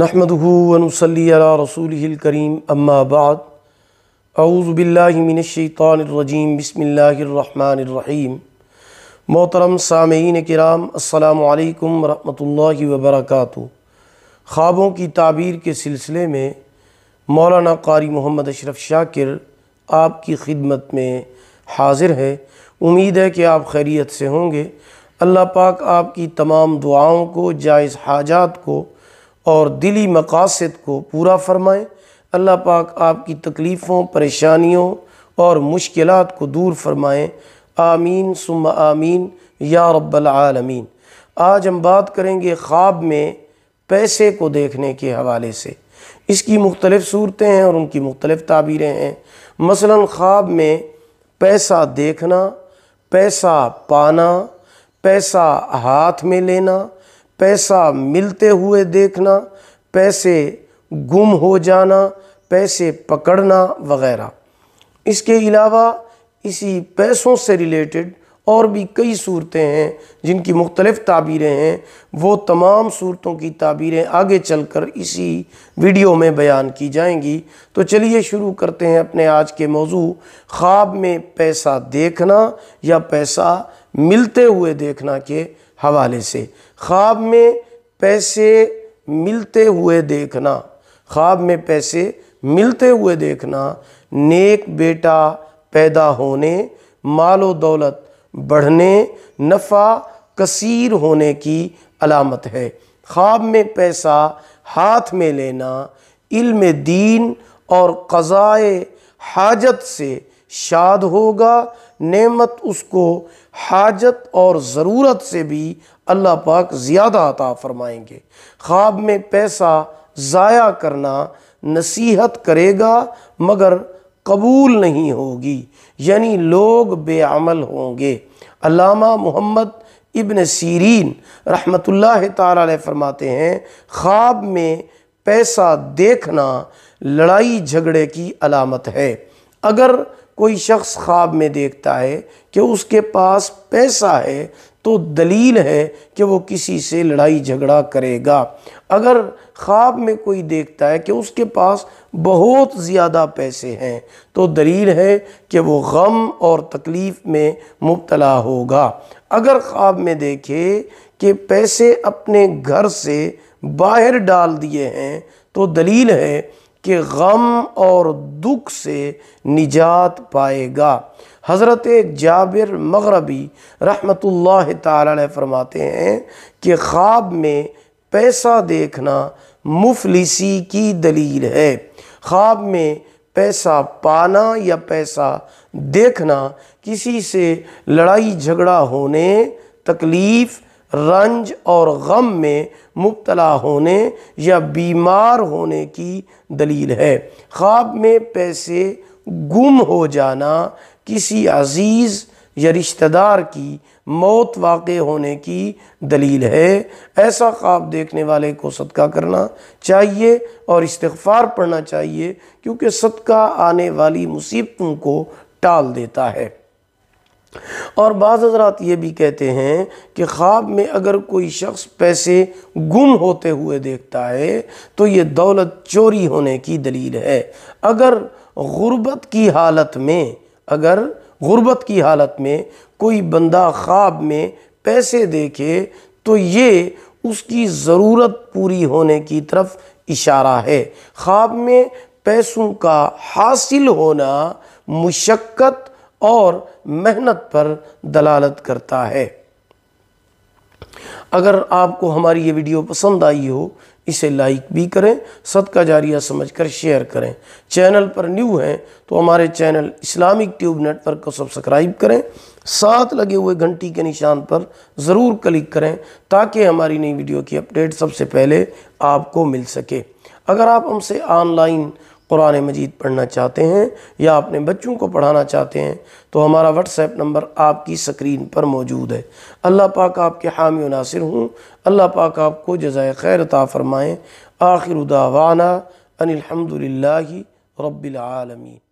نحمدن وصلی اما رسول اعوذ باللہ من الشیطان الرجیم بسم اللہ الرحمن الرحیم محترم سامعین کرام السلام علیکم ورحمۃ اللہ وبرکاتہ خوابوں کی تعبیر کے سلسلے میں مولانا قاری محمد اشرف شاکر آپ کی خدمت میں حاضر ہے امید ہے کہ آپ خیریت سے ہوں گے اللہ پاک آپ کی تمام دعاؤں کو جائز حاجات کو اور دلی مقاصد کو پورا فرمائیں اللہ پاک آپ کی تکلیفوں پریشانیوں اور مشکلات کو دور فرمائیں آمین سم آمین یا رب العالمین آج ہم بات کریں گے خواب میں پیسے کو دیکھنے کے حوالے سے اس کی مختلف صورتیں ہیں اور ان کی مختلف تعبیریں ہیں مثلا خواب میں پیسہ دیکھنا پیسہ پانا پیسہ ہاتھ میں لینا پیسہ ملتے ہوئے دیکھنا پیسے گم ہو جانا پیسے پکڑنا وغیرہ اس کے علاوہ اسی پیسوں سے ریلیٹڈ اور بھی کئی صورتیں ہیں جن کی مختلف تعبیریں ہیں وہ تمام صورتوں کی تعبیریں آگے چل کر اسی ویڈیو میں بیان کی جائیں گی تو چلیے شروع کرتے ہیں اپنے آج کے موضوع خواب میں پیسہ دیکھنا یا پیسہ ملتے ہوئے دیکھنا کے حوالے سے خواب میں پیسے ملتے ہوئے دیکھنا خواب میں پیسے ملتے ہوئے دیکھنا نیک بیٹا پیدا ہونے مال و دولت بڑھنے نفع کثیر ہونے کی علامت ہے خواب میں پیسہ ہاتھ میں لینا علم دین اور قضائے حاجت سے شاد ہوگا نعمت اس کو حاجت اور ضرورت سے بھی اللہ پاک زیادہ عطا فرمائیں گے خواب میں پیسہ ضائع کرنا نصیحت کرے گا مگر قبول نہیں ہوگی یعنی لوگ بے عمل ہوں گے علامہ محمد ابن سیرین رحمت اللہ تعالیٰ فرماتے ہیں خواب میں پیسہ دیکھنا لڑائی جھگڑے کی علامت ہے اگر کوئی شخص خواب میں دیکھتا ہے کہ اس کے پاس پیسہ ہے تو دلیل ہے کہ وہ کسی سے لڑائی جھگڑا کرے گا اگر خواب میں کوئی دیکھتا ہے کہ اس کے پاس بہت زیادہ پیسے ہیں تو دلیل ہے کہ وہ غم اور تکلیف میں مبتلا ہوگا اگر خواب میں دیکھے کہ پیسے اپنے گھر سے باہر ڈال دیے ہیں تو دلیل ہے کہ غم اور دکھ سے نجات پائے گا حضرت جابر مغربی رحمت اللہ تعالیٰ فرماتے ہیں کہ خواب میں پیسہ دیکھنا مفلسی کی دلیل ہے خواب میں پیسہ پانا یا پیسہ دیکھنا کسی سے لڑائی جھگڑا ہونے تکلیف رنج اور غم میں مبتلا ہونے یا بیمار ہونے کی دلیل ہے خواب میں پیسے گم ہو جانا کسی عزیز یا رشتہ دار کی موت واقع ہونے کی دلیل ہے ایسا خواب دیکھنے والے کو صدقہ کرنا چاہیے اور استغفار پڑھنا چاہیے کیونکہ صدقہ آنے والی مصیبتوں کو ٹال دیتا ہے اور بعض حضرات یہ بھی کہتے ہیں کہ خواب میں اگر کوئی شخص پیسے گم ہوتے ہوئے دیکھتا ہے تو یہ دولت چوری ہونے کی دلیل ہے اگر غربت کی حالت میں اگر غربت کی حالت میں کوئی بندہ خواب میں پیسے دیکھے تو یہ اس کی ضرورت پوری ہونے کی طرف اشارہ ہے خواب میں پیسوں کا حاصل ہونا مشقت اور محنت پر دلالت کرتا ہے اگر آپ کو ہماری یہ ویڈیو پسند آئی ہو اسے لائک بھی کریں صدقہ جاریہ سمجھ کر شیئر کریں چینل پر نیو ہیں تو ہمارے چینل اسلامک ٹیوب نیٹ پر کو سبسکرائب کریں ساتھ لگے ہوئے گھنٹی کے نشان پر ضرور کلک کریں تاکہ ہماری نئی ویڈیو کی اپڈیٹ سب سے پہلے آپ کو مل سکے اگر آپ ہم سے آن لائن قرآن مجید پڑھنا چاہتے ہیں یا اپنے بچوں کو پڑھانا چاہتے ہیں تو ہمارا واٹس ایپ نمبر آپ کی سکرین پر موجود ہے اللہ پاک آپ کے حامی و ناصر ہوں اللہ پاک آپ کو جزائے خیر عطا فرمائیں آخر دعوانا ان الحمد رب العالمین